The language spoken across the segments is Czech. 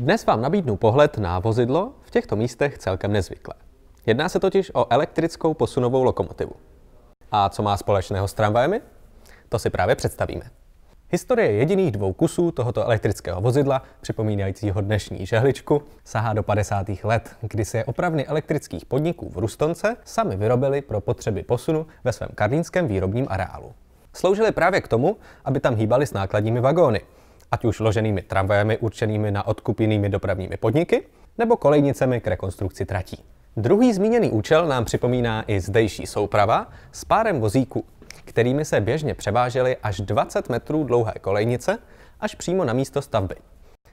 Dnes vám nabídnu pohled na vozidlo v těchto místech celkem nezvyklé. Jedná se totiž o elektrickou posunovou lokomotivu. A co má společného s tramvajemi? To si právě představíme. Historie jediných dvou kusů tohoto elektrického vozidla, připomínajícího dnešní žehličku, sahá do 50. let, kdy se opravny elektrických podniků v Rustonce sami vyrobili pro potřeby posunu ve svém karlínském výrobním areálu. Sloužily právě k tomu, aby tam hýbali s nákladními vagóny – ať už loženými tramvajemi určenými na odkup jinými dopravními podniky, nebo kolejnicemi k rekonstrukci tratí. Druhý zmíněný účel nám připomíná i zdejší souprava s párem vozíků, kterými se běžně převážely až 20 metrů dlouhé kolejnice až přímo na místo stavby.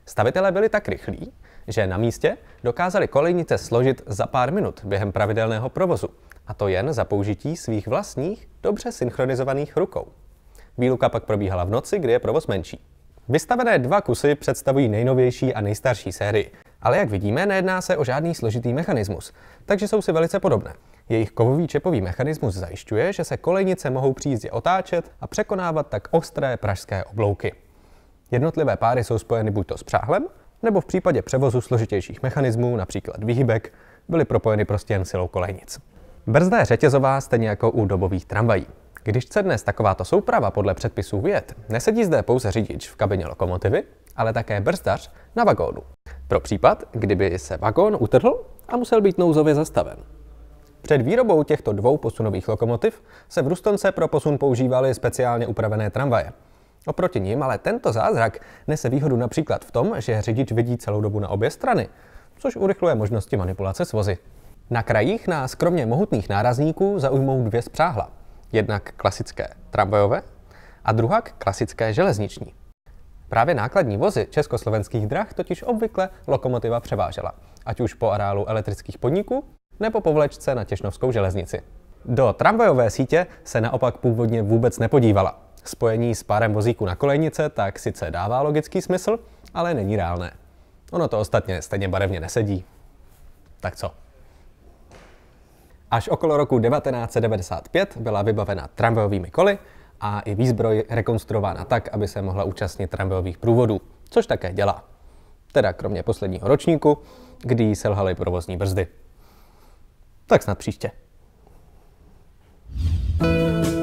Stavitelé byli tak rychlí, že na místě dokázali kolejnice složit za pár minut během pravidelného provozu, a to jen za použití svých vlastních, dobře synchronizovaných rukou. Výluka pak probíhala v noci, kdy je provoz menší. Vystavené dva kusy představují nejnovější a nejstarší sérii. Ale jak vidíme, nejedná se o žádný složitý mechanismus, takže jsou si velice podobné. Jejich kovový čepový mechanismus zajišťuje, že se kolejnice mohou přízdě otáčet a překonávat tak ostré pražské oblouky. Jednotlivé páry jsou spojeny buď to s přáhlem, nebo v případě převozu složitějších mechanismů, například výhybek, byly propojeny prostě jen silou kolejnic. Brzda je řetězová, stejně jako u dobových tramvají. Když se dnes takováto souprava podle předpisů vjet, nesedí zde pouze řidič v kabině lokomotivy, ale také brzdař na vagónu. Pro případ, kdyby se vagón utrhl a musel být nouzově zastaven. Před výrobou těchto dvou posunových lokomotiv se v Rustonce pro posun používaly speciálně upravené tramvaje. Oproti ním ale tento zázrak nese výhodu například v tom, že řidič vidí celou dobu na obě strany, což urychluje možnosti manipulace s vozy. Na krajích nás kromě mohutných nárazníků zaujmou dvě spřáhla. Jednak klasické tramvajové a druhá k klasické železniční. Právě nákladní vozy československých drah totiž obvykle lokomotiva převážela, ať už po areálu elektrických podniků nebo po vlečce na Těšnovskou železnici. Do tramvajové sítě se naopak původně vůbec nepodívala. Spojení s párem vozíků na kolejnice tak sice dává logický smysl, ale není reálné. Ono to ostatně stejně barevně nesedí. Tak co? Až okolo roku 1995 byla vybavena tramvajovými koly a i výzbroj rekonstruována tak, aby se mohla účastnit tramvajových průvodů, což také dělá. Teda kromě posledního ročníku, kdy selhaly provozní brzdy. Tak snad příště. thank you